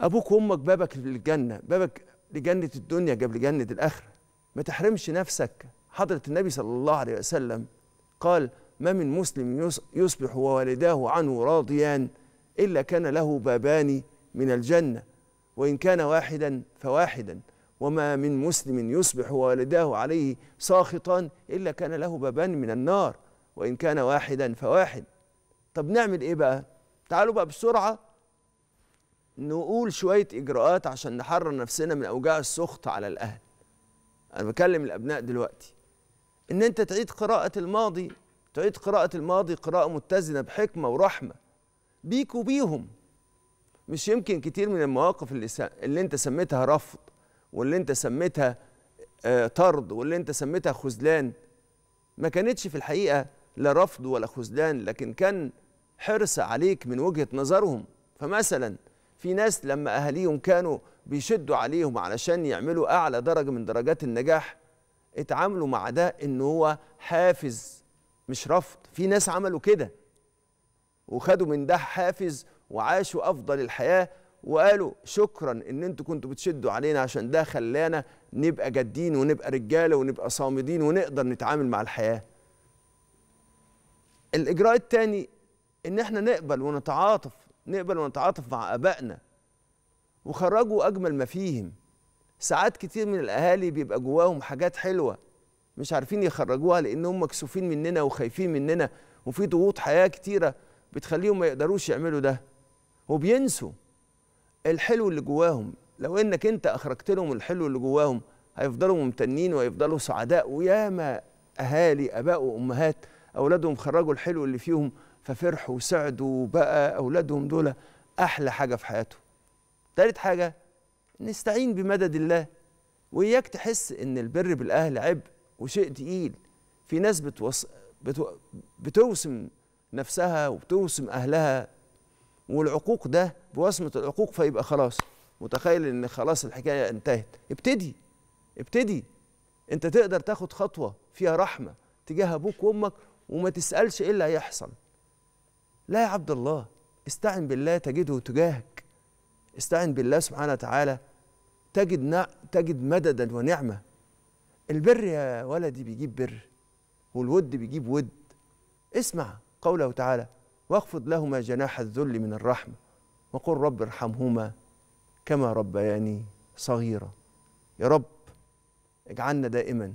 ابوك وامك بابك للجنه بابك لجنه الدنيا قبل جنه الاخره ما تحرمش نفسك حضره النبي صلى الله عليه وسلم قال ما من مسلم يصبح ووالداه عنه راضيان الا كان له بابان من الجنه وان كان واحدا فواحدا وما من مسلم يصبح ووالداه عليه ساخطا الا كان له بابان من النار وان كان واحدا فواحد طب نعمل ايه بقى تعالوا بقى بسرعه نقول شويه اجراءات عشان نحرر نفسنا من اوجاع السخط على الاهل انا بكلم الابناء دلوقتي ان انت تعيد قراءه الماضي تعيد قراءه الماضي قراءه متزنه بحكمه ورحمه بيك وبيهم مش يمكن كتير من المواقف اللي, س... اللي انت سميتها رفض واللي انت سميتها آه طرد واللي انت سميتها خذلان ما كانتش في الحقيقه لا رفض ولا خذلان لكن كان حرص عليك من وجهه نظرهم فمثلا في ناس لما اهاليهم كانوا بيشدوا عليهم علشان يعملوا اعلى درجه من درجات النجاح اتعاملوا مع ده ان هو حافز مش رفض في ناس عملوا كده وخدوا من ده حافز وعاشوا افضل الحياه وقالوا شكرا ان انتوا كنتوا بتشدوا علينا عشان ده خلانا نبقى جادين ونبقى رجاله ونبقى صامدين ونقدر نتعامل مع الحياه الاجراء الثاني ان احنا نقبل ونتعاطف نقبل ونتعاطف مع ابائنا وخرجوا اجمل ما فيهم ساعات كتير من الاهالي بيبقى جواهم حاجات حلوه مش عارفين يخرجوها لانهم مكسوفين مننا وخايفين مننا وفي ضغوط حياه كتيره بتخليهم ما يقدروش يعملوا ده وبينسوا الحلو اللي جواهم لو انك انت اخرجت لهم الحلو اللي جواهم هيفضلوا ممتنين ويفضلوا سعداء وياما اهالي اباء وامهات اولادهم خرجوا الحلو اللي فيهم ففرحوا وسعدوا وبقى أولادهم دول أحلى حاجة في حياتهم ثالث حاجة نستعين بمدد الله وإياك تحس إن البر بالأهل عبء وشيء تقيل في ناس بتوص... بتو... بتوسم نفسها وبتوسم أهلها والعقوق ده بوسمة العقوق فيبقى خلاص متخيل إن خلاص الحكاية انتهت ابتدي ابتدي أنت تقدر تاخد خطوة فيها رحمة تجاه أبوك وأمك وما تسألش إيه اللي هيحصل لا يا عبد الله استعن بالله تجده تجاهك استعن بالله سبحانه وتعالى تجد نع... تجد مددا ونعمه البر يا ولدي بيجيب بر والود بيجيب ود اسمع قوله تعالى واخفض لهما جناح الذل من الرحمه وقل رب ارحمهما كما ربياني صغيرا يا رب اجعلنا دائما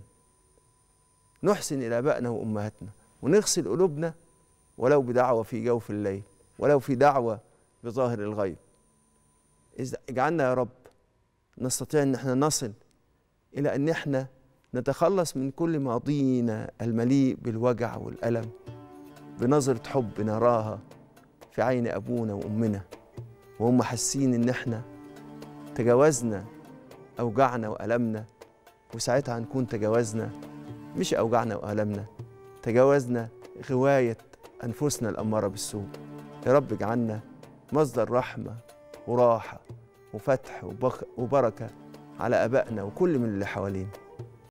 نحسن الى ابائنا وامهاتنا ونغسل قلوبنا ولو بدعوة في جوف الليل ولو في دعوة بظاهر الغيب اجعلنا يا رب نستطيع ان احنا نصل الى ان احنا نتخلص من كل ماضينا المليء بالوجع والالم بنظره حب نراها في عين ابونا وامنا وهم حاسين ان احنا تجاوزنا اوجعنا والمنا وساعتها هنكون تجاوزنا مش اوجعنا والمنا تجاوزنا غوايه أنفسنا الأمارة بالسوء يا رب اجعلنا مصدر رحمة وراحة وفتح وبركة على أبائنا وكل من اللي حوالينا